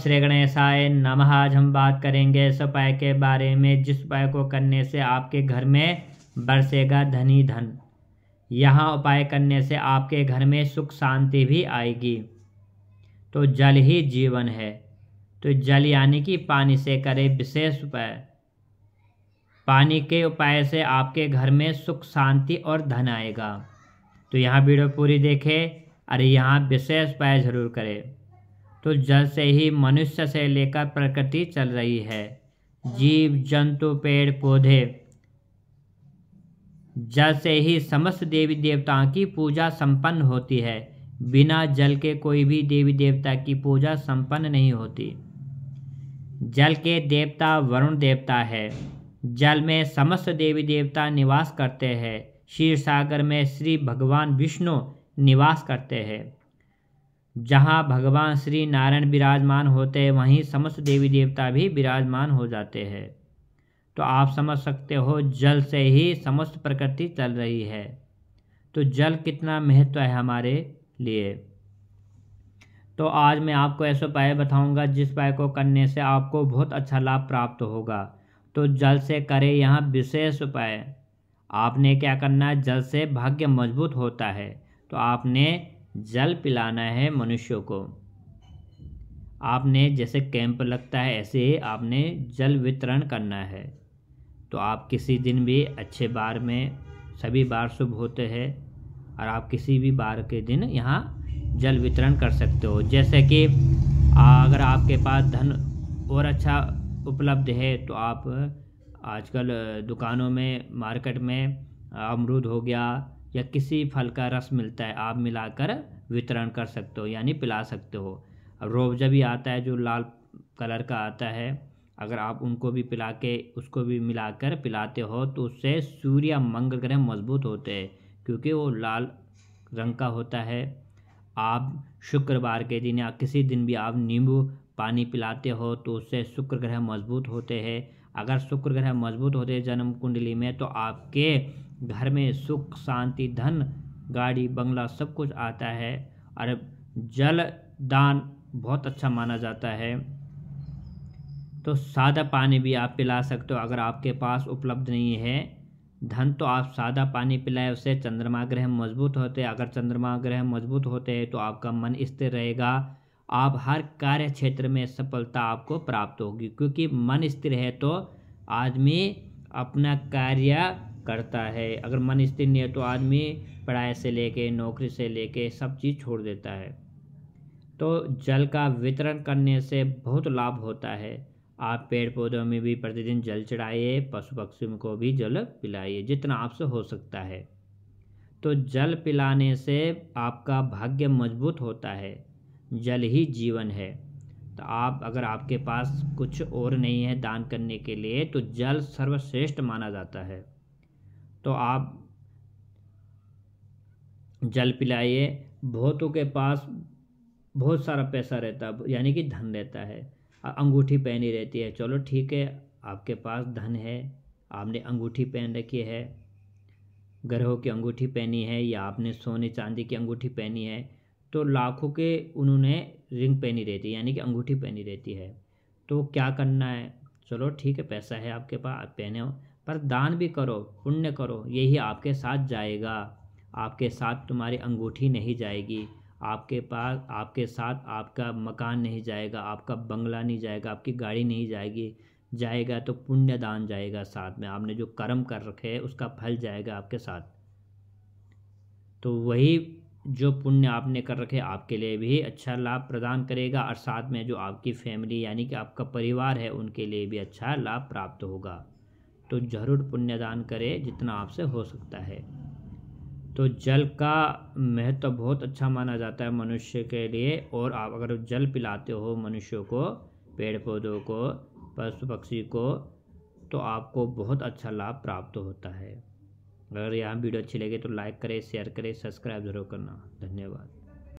श्री गणेशाय नम आज हम बात करेंगे इस उपाय के बारे में जिस उपाय को करने से आपके घर में बरसेगा धनी धन यहाँ उपाय करने से आपके घर में सुख शांति भी आएगी तो जल ही जीवन है तो जल यानी कि पानी से करें विशेष उपाय पानी के उपाय से आपके घर में सुख शांति और धन आएगा तो यहाँ वीडियो पूरी देखें और यहाँ विशेष उपाय ज़रूर करें तो जल से ही मनुष्य से लेकर प्रकृति चल रही है जीव जंतु पेड़ पौधे जल से ही समस्त देवी देवताओं की पूजा संपन्न होती है बिना जल के कोई भी देवी देवता की पूजा संपन्न नहीं होती जल के देवता वरुण देवता है जल में समस्त देवी देवता निवास करते हैं क्षीर सागर में श्री भगवान विष्णु निवास करते हैं जहाँ भगवान श्री नारायण विराजमान होते हैं वहीं समस्त देवी देवता भी विराजमान हो जाते हैं तो आप समझ सकते हो जल से ही समस्त प्रकृति चल रही है तो जल कितना महत्व है हमारे लिए तो आज मैं आपको ऐसे उपाय बताऊंगा जिस उपाय को करने से आपको बहुत अच्छा लाभ प्राप्त होगा तो जल से करें यहाँ विशेष उपाय आपने क्या करना है जल से भाग्य मजबूत होता है तो आपने जल पिलाना है मनुष्यों को आपने जैसे कैंप लगता है ऐसे ही आपने जल वितरण करना है तो आप किसी दिन भी अच्छे बार में सभी बार शुभ होते हैं और आप किसी भी बार के दिन यहाँ जल वितरण कर सकते हो जैसे कि अगर आपके पास धन और अच्छा उपलब्ध है तो आप आजकल दुकानों में मार्केट में अमरूद हो गया या किसी फल का रस मिलता है आप मिलाकर वितरण कर सकते हो यानी पिला सकते हो अब रोबजा भी आता है जो लाल कलर का आता है अगर आप उनको भी पिला के उसको भी मिलाकर पिलाते हो तो उससे सूर्य मंगल ग्रह मजबूत होते हैं क्योंकि वो लाल रंग का होता है आप शुक्रवार के दिन या किसी दिन भी आप नींबू पानी पिलाते हो तो उससे शुक्र ग्रह मजबूत होते हैं अगर शुक्र ग्रह मजबूत होते हैं जन्म कुंडली में तो आपके घर में सुख शांति धन गाड़ी बंगला सब कुछ आता है और जल दान बहुत अच्छा माना जाता है तो सादा पानी भी आप पिला सकते हो अगर आपके पास उपलब्ध नहीं है धन तो आप सादा पानी पिलाए उससे चंद्रमा ग्रह मजबूत होते हैं अगर चंद्रमा ग्रह मजबूत होते हैं तो आपका मन स्थिर रहेगा आप हर कार्य क्षेत्र में सफलता आपको प्राप्त होगी क्योंकि मन स्थिर है तो आदमी अपना कार्य करता है अगर मन स्थिर नहीं है तो आदमी पढ़ाई से लेके नौकरी से लेके सब चीज़ छोड़ देता है तो जल का वितरण करने से बहुत लाभ होता है आप पेड़ पौधों में भी प्रतिदिन जल चढ़ाइए पशु पक्षियों को भी जल पिलाइए जितना आपसे हो सकता है तो जल पिलाने से आपका भाग्य मजबूत होता है जल ही जीवन है तो आप अगर आपके पास कुछ और नहीं है दान करने के लिए तो जल सर्वश्रेष्ठ माना जाता है तो आप जल पिलाइए भोतों के पास बहुत सारा पैसा रहता है यानी कि धन रहता है अंगूठी पहनी रहती है चलो ठीक है आपके पास धन है आपने अंगूठी पहन रखी है ग्रहों की अंगूठी पहनी है या आपने सोने चांदी की अंगूठी पहनी है तो लाखों के उन्होंने रिंग पहनी रहती है यानी कि अंगूठी पहनी रहती है तो क्या करना है चलो ठीक है पैसा है आपके पास आप पहने हो पर दान भी करो पुण्य करो यही आपके साथ जाएगा आपके साथ तुम्हारी अंगूठी नहीं जाएगी आपके पास आपके साथ आपका मकान नहीं जाएगा आपका बंगला नहीं जाएगा आपकी गाड़ी नहीं जाएगी जाएगा तो पुण्य दान जाएगा साथ में आपने जो कर्म कर रखे है उसका फल जाएगा आपके साथ तो वही जो पुण्य आपने कर रखे आपके लिए भी अच्छा लाभ प्रदान करेगा और साथ में जो आपकी फैमिली यानी कि आपका परिवार है उनके लिए भी अच्छा लाभ प्राप्त होगा तो ज़रूर पुण्यदान करें जितना आपसे हो सकता है तो जल का महत्व तो बहुत अच्छा माना जाता है मनुष्य के लिए और आप अगर जल पिलाते हो मनुष्यों को पेड़ पौधों को पशु पक्षी को तो आपको बहुत अच्छा लाभ प्राप्त होता है अगर यहाँ वीडियो अच्छी लगे तो लाइक करें शेयर करें सब्सक्राइब जरूर करना धन्यवाद